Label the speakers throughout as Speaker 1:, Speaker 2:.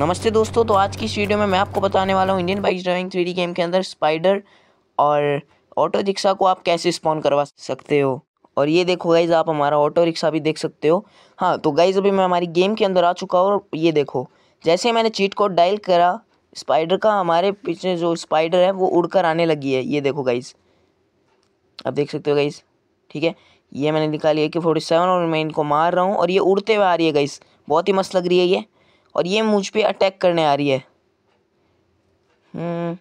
Speaker 1: नमस्ते दोस्तों तो आज की इस वीडियो में मैं आपको बताने वाला हूँ Indian bike driving three game के अंदर स्पाइडर और ऑटो रिक्शा को आप कैसे स्पॉन करवा सकते हो और ये देखो गाइज आप हमारा ऑटो रिक्शा भी देख सकते हो हाँ तो गाइज अभी मैं हमारी गेम के अंदर आ चुका हूँ और ये देखो जैसे मैंने चीट कोड डायल करा स्पाइडर का हमारे पीछे जो स्पाइडर है वो उड़कर आने लगी है ये देखो गाइज आप देख सकते हो गाइज ठीक है ये मैंने निकाली है कि फोर्टी सेवन और मैं इनको मार रहा हूँ और ये उड़ते हुए आ रही है गाइस बहुत ही मस्त लग रही है ये और ये मुझ पर अटैक करने आ रही है हम्म,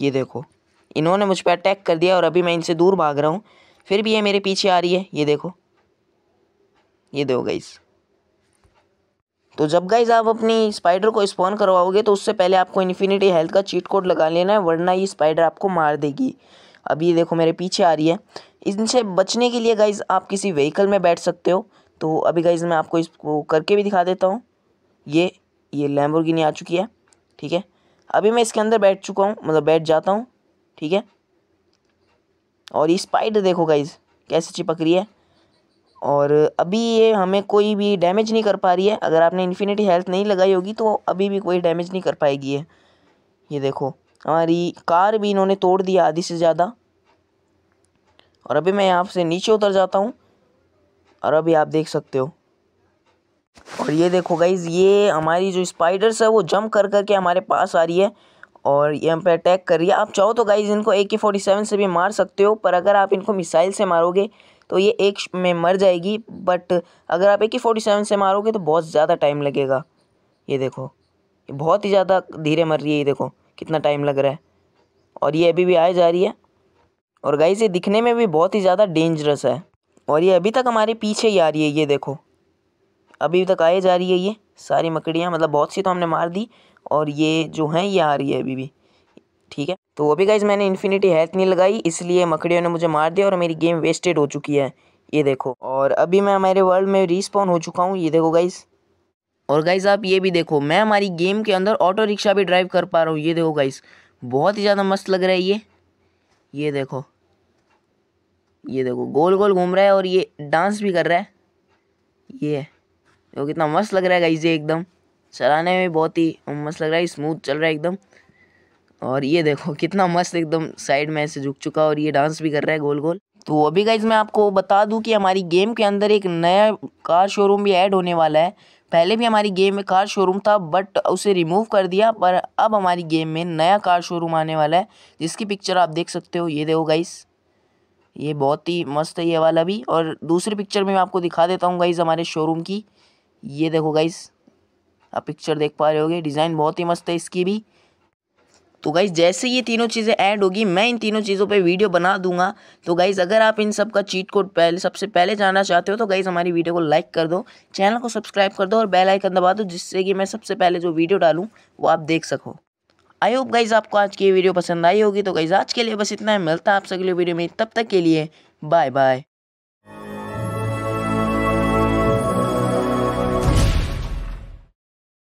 Speaker 1: ये देखो इन्होंने मुझ पर अटैक कर दिया और अभी मैं इनसे दूर भाग रहा हूँ फिर भी ये मेरे पीछे आ रही है ये देखो ये दो गाइस तो जब गाइज आप अपनी स्पाइडर को स्पॉन करवाओगे तो उससे पहले आपको इन्फिनिटी हेल्थ का चीट कोड लगा लेना है वरना ये स्पाइडर आपको मार देगी अभी ये देखो मेरे पीछे आ रही है इनसे बचने के लिए गाइज आप किसी व्हीकल में बैठ सकते हो तो अभी गाइज मैं आपको इसको करके भी दिखा देता हूँ ये ये लैम्बोर्गिनी आ चुकी है ठीक है अभी मैं इसके अंदर बैठ चुका हूँ मतलब बैठ जाता हूँ ठीक है और ये स्पाइडर देखो गाइज कैसे चिपक रही है और अभी ये हमें कोई भी डैमेज नहीं कर पा रही है अगर आपने इन्फिनिटी हेल्थ नहीं लगाई होगी तो अभी भी कोई डैमेज नहीं कर पाएगी ये ये देखो हमारी कार भी इन्होंने तोड़ दिया आधी से ज़्यादा और अभी मैं यहाँ से नीचे उतर जाता हूँ और अभी आप देख सकते हो और ये देखो गाइज ये हमारी जो स्पाइडर्स है वो जंप कर करके हमारे पास आ रही है और ये हम पे अटैक कर रही है आप चाहो तो गाइज इनको ए के फोर्टी सेवन से भी मार सकते हो पर अगर आप इनको मिसाइल से मारोगे तो ये एक में मर जाएगी बट अगर आप ए के फोर्टी सेवन से मारोगे तो बहुत ज़्यादा टाइम लगेगा ये देखो बहुत ही ज़्यादा धीरे मर रही है ये देखो कितना टाइम लग रहा है और ये अभी भी आए जा रही है और गाइज ये दिखने में भी बहुत ही ज़्यादा डेंजरस है और ये अभी तक हमारे पीछे ही आ रही है ये देखो अभी तक आए जा रही है ये सारी मकड़ियाँ मतलब बहुत सी तो हमने मार दी और ये जो हैं ये आ रही है अभी भी ठीक है तो वो गाइज मैंने इन्फिनिटी हेल्थ नहीं लगाई इसलिए मकड़ियों ने मुझे मार दिया और मेरी गेम वेस्टेड हो चुकी है ये देखो और अभी मैं हमारे वर्ल्ड में रिस्पॉन हो चुका हूँ ये देखो गाइज और गाइज आप ये भी देखो मैं हमारी गेम के अंदर ऑटो रिक्शा भी ड्राइव कर पा रहा हूँ ये देखो गाइज बहुत ही ज़्यादा मस्त लग रहा है ये ये देखो ये देखो गोल गोल घूम रहा है और ये डांस भी कर रहा है ये देखो कितना मस्त लग रहा है गाइज ये एकदम चलाने में बहुत ही मस्त लग रहा है स्मूथ चल रहा है एकदम और ये देखो कितना मस्त एकदम साइड में ऐसे झुक चुका और ये डांस भी कर रहा है गोल गोल तो अभी गाइज मैं आपको बता दूं कि हमारी गेम के अंदर एक नया कार शोरूम भी ऐड होने वाला है पहले भी हमारी गेम में कार शोरूम था बट उसे रिमूव कर दिया पर अब हमारी गेम में नया कार शोरूम आने वाला है जिसकी पिक्चर आप देख सकते हो ये देखो गाइस ये बहुत ही मस्त है ये वाला भी और दूसरी पिक्चर में मैं आपको दिखा देता हूँ गाइज़ हमारे शोरूम की ये देखो गाइज़ आप पिक्चर देख पा रहे होगे डिज़ाइन बहुत ही मस्त है इसकी भी तो गाइज़ जैसे ये तीनों चीज़ें ऐड होगी मैं इन तीनों चीज़ों पे वीडियो बना दूंगा तो गाइज़ अगर आप इन सब का चीट कोड पहले सबसे पहले जानना चाहते हो तो गाइज़ हमारी वीडियो को लाइक कर दो चैनल को सब्सक्राइब कर दो और बेल आइकन दबा दो जिससे कि मैं सबसे पहले जो वीडियो डालूँ वो आप देख सको आई होप गाइज आपको आज की वीडियो पसंद आई होगी तो गाइज आज के लिए बस इतना है मिलता है आपसे अगले वीडियो में तब तक के लिए बाय बाय